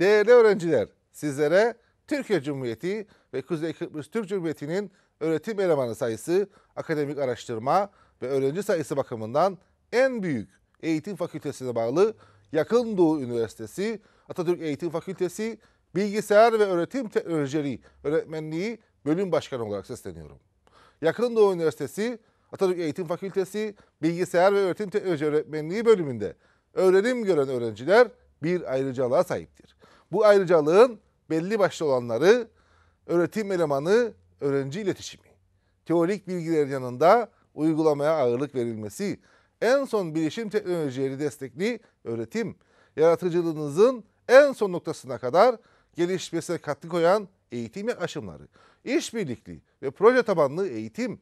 Değerli öğrenciler, sizlere Türkiye Cumhuriyeti ve Kuzey Kıbrıs Türk Cumhuriyeti'nin öğretim elemanı sayısı, akademik araştırma ve öğrenci sayısı bakımından en büyük eğitim fakültesine bağlı Yakın Doğu Üniversitesi, Atatürk Eğitim Fakültesi, Bilgisayar ve Öğretim Teknolojileri Öğretmenliği Bölüm Başkanı olarak sesleniyorum. Yakın Doğu Üniversitesi, Atatürk Eğitim Fakültesi, Bilgisayar ve Öğretim Teknoloji Öğretmenliği bölümünde öğrenim gören öğrenciler bir ayrıcalığa sahiptir. Bu ayrıcalığın belli başlı olanları öğretim elemanı, öğrenci iletişimi. Teorik bilgilerin yanında uygulamaya ağırlık verilmesi, en son bilişim teknolojileri destekli öğretim, yaratıcılığınızın en son noktasına kadar gelişmesine katkı koyan eğitim yaklaşımları, işbirlikli ve proje tabanlı eğitim,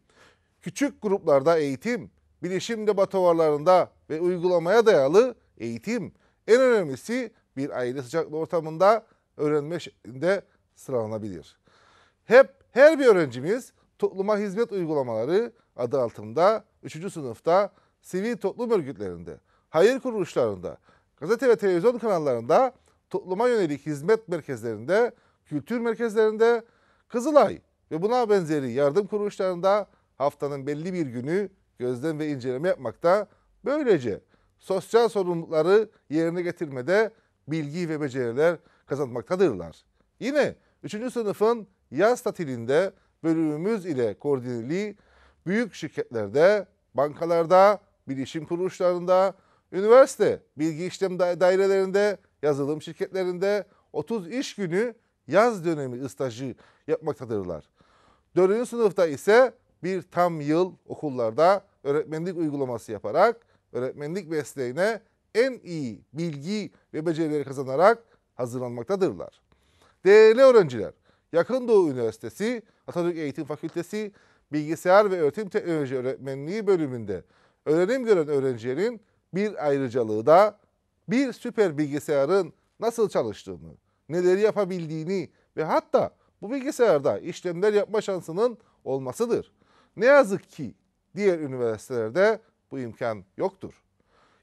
küçük gruplarda eğitim, bilişim laboratuvarlarında ve uygulamaya dayalı eğitim, en önemlisi bir aile sıcaklığı ortamında öğrenme şeklinde sıralanabilir. Hep her bir öğrencimiz topluma hizmet uygulamaları adı altında 3. sınıfta sivil toplum örgütlerinde, hayır kuruluşlarında, gazete ve televizyon kanallarında, topluma yönelik hizmet merkezlerinde, kültür merkezlerinde, Kızılay ve buna benzeri yardım kuruluşlarında haftanın belli bir günü gözlem ve inceleme yapmakta. Böylece sosyal sorumlulukları yerine getirmede bilgi ve beceriler kazanmaktadırlar. Yine 3. sınıfın yaz tatilinde bölümümüz ile koordineli büyük şirketlerde, bankalarda, bilişim kuruluşlarında, üniversite bilgi işlem dairelerinde, yazılım şirketlerinde 30 iş günü yaz dönemi stajı yapmaktadırlar. 4. sınıfta ise bir tam yıl okullarda öğretmenlik uygulaması yaparak öğretmenlik mesleğine en iyi bilgi ve becerileri kazanarak hazırlanmaktadırlar. Değerli öğrenciler, Yakın Doğu Üniversitesi Atatürk Eğitim Fakültesi Bilgisayar ve Öğretim Teknoloji Öğretmenliği bölümünde öğrenim gören öğrencilerin bir ayrıcalığı da bir süper bilgisayarın nasıl çalıştığını, neleri yapabildiğini ve hatta bu bilgisayarda işlemler yapma şansının olmasıdır. Ne yazık ki diğer üniversitelerde bu imkan yoktur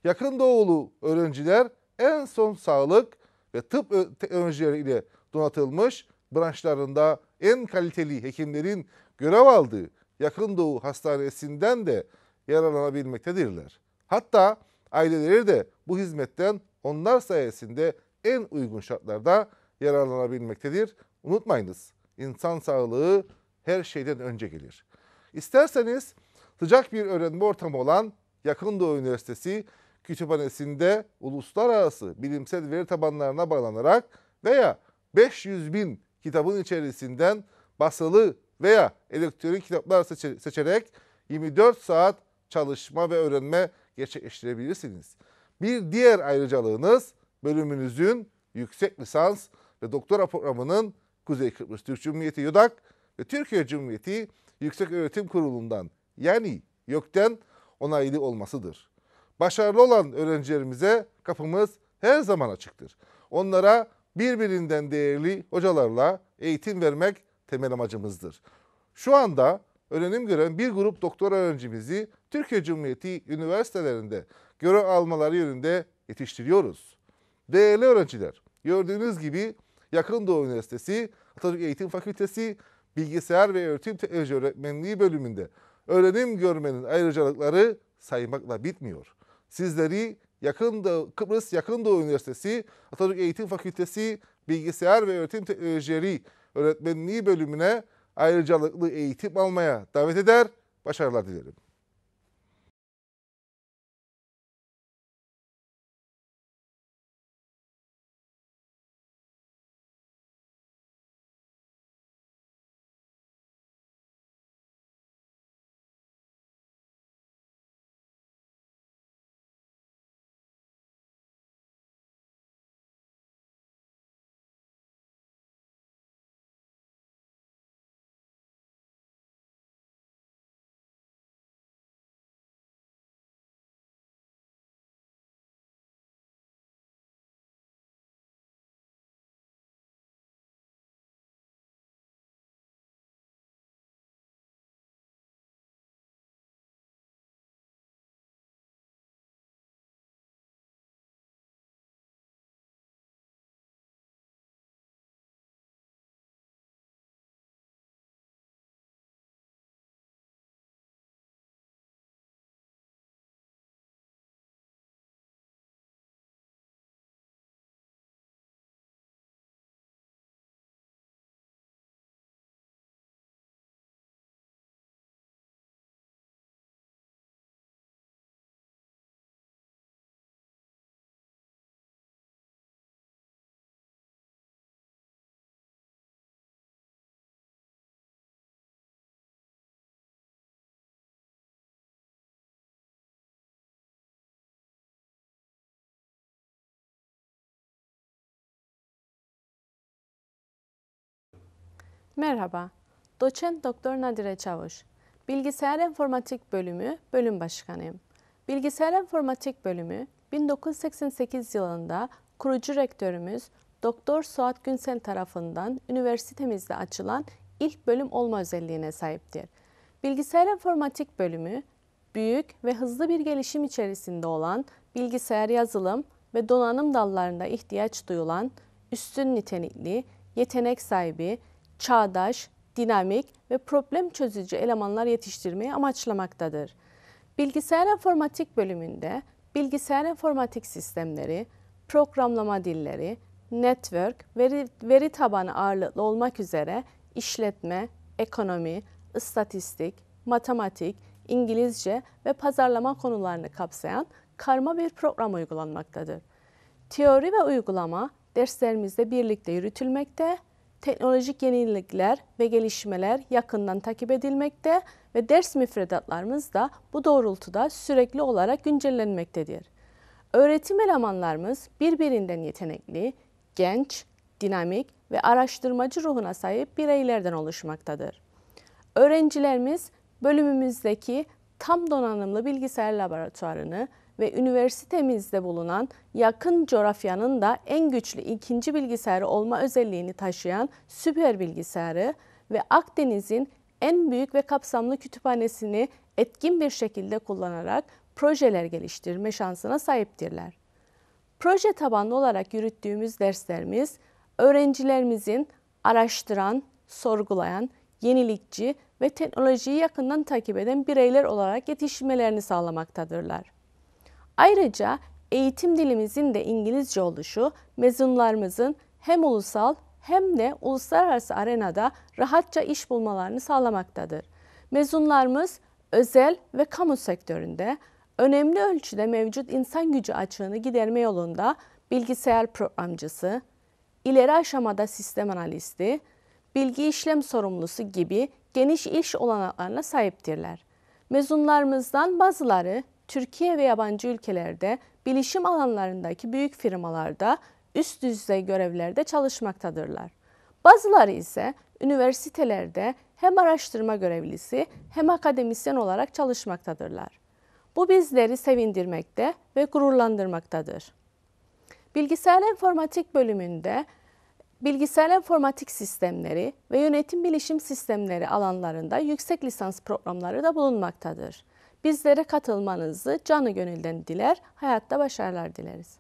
yakın doğulu öğrenciler en son sağlık ve tıp teknolojileriyle donatılmış branşlarında en kaliteli hekimlerin görev aldığı yakın doğu hastanesinden de yararlanabilmektedirler. Hatta aileleri de bu hizmetten onlar sayesinde en uygun şartlarda yararlanabilmektedir. Unutmayınız insan sağlığı her şeyden önce gelir. İsterseniz sıcak bir öğrenme ortamı olan Yakın Doğu Üniversitesi kütüphanesinde uluslararası bilimsel veri tabanlarına bağlanarak veya 500 bin kitabın içerisinden basılı veya elektronik kitaplar seçe seçerek 24 saat çalışma ve öğrenme gerçekleştirebilirsiniz. Bir diğer ayrıcalığınız bölümünüzün yüksek lisans ve doktora programının Kuzey Kıbrıs Türk Cumhuriyeti Yudak ve Türkiye Cumhuriyeti Yüksek Öğretim Kurulu'ndan yani YÖK'ten onaylı olmasıdır başarılı olan öğrencilerimize kapımız her zaman açıktır. Onlara birbirinden değerli hocalarla eğitim vermek temel amacımızdır. Şu anda öğrenim gören bir grup doktor öğrencimizi Türkiye Cumhuriyeti üniversitelerinde görev almaları yönünde yetiştiriyoruz. Değerli öğrenciler, gördüğünüz gibi Yakın Doğu Üniversitesi Atatürk Eğitim Fakültesi Bilgisayar ve Öğretim Teknoloji Öğretmenliği bölümünde öğrenim görmenin ayrıcalıkları saymakla bitmiyor sizleri yakın Doğu, Kıbrıs Yakın Doğu Üniversitesi Atatürk Eğitim Fakültesi Bilgisayar ve Öğretim Teknolojileri Öğretmenliği bölümüne ayrıcalıklı eğitim almaya davet eder. Başarılar dilerim. Merhaba, doçent doktor Nadire Çavuş. Bilgisayar Enformatik Bölümü Bölüm Başkanıyım. Bilgisayar Enformatik Bölümü 1988 yılında kurucu rektörümüz Doktor Suat Günsel tarafından üniversitemizde açılan ilk bölüm olma özelliğine sahiptir. Bilgisayar Enformatik Bölümü büyük ve hızlı bir gelişim içerisinde olan bilgisayar yazılım ve donanım dallarında ihtiyaç duyulan üstün nitelikli, yetenek sahibi çağdaş, dinamik ve problem çözücü elemanlar yetiştirmeyi amaçlamaktadır. Bilgisayar enformatik bölümünde bilgisayar enformatik sistemleri, programlama dilleri, network, veri, veri tabanı ağırlıklı olmak üzere işletme, ekonomi, istatistik, matematik, İngilizce ve pazarlama konularını kapsayan karma bir program uygulanmaktadır. Teori ve uygulama derslerimizde birlikte yürütülmekte teknolojik yenilikler ve gelişmeler yakından takip edilmekte ve ders müfredatlarımız da bu doğrultuda sürekli olarak güncellenmektedir. Öğretim elemanlarımız birbirinden yetenekli, genç, dinamik ve araştırmacı ruhuna sahip bireylerden oluşmaktadır. Öğrencilerimiz bölümümüzdeki tam donanımlı bilgisayar laboratuvarını ve üniversitemizde bulunan yakın coğrafyanın da en güçlü ikinci bilgisayarı olma özelliğini taşıyan süper bilgisayarı ve Akdeniz'in en büyük ve kapsamlı kütüphanesini etkin bir şekilde kullanarak projeler geliştirme şansına sahiptirler. Proje tabanlı olarak yürüttüğümüz derslerimiz öğrencilerimizin araştıran, sorgulayan, yenilikçi ve teknolojiyi yakından takip eden bireyler olarak yetişmelerini sağlamaktadırlar. Ayrıca eğitim dilimizin de İngilizce oluşu mezunlarımızın hem ulusal hem de uluslararası arenada rahatça iş bulmalarını sağlamaktadır. Mezunlarımız özel ve kamu sektöründe önemli ölçüde mevcut insan gücü açığını giderme yolunda bilgisayar programcısı, ileri aşamada sistem analisti, bilgi işlem sorumlusu gibi geniş iş olanaklarına sahiptirler. Mezunlarımızdan bazıları Türkiye ve yabancı ülkelerde bilişim alanlarındaki büyük firmalarda üst düzey görevlerde çalışmaktadırlar. Bazıları ise üniversitelerde hem araştırma görevlisi hem akademisyen olarak çalışmaktadırlar. Bu bizleri sevindirmekte ve gururlandırmaktadır. Bilgisayar enformatik bölümünde bilgisayar enformatik sistemleri ve yönetim bilişim sistemleri alanlarında yüksek lisans programları da bulunmaktadır. Bizlere katılmanızı canı gönülden diler, hayatta başarılar dileriz.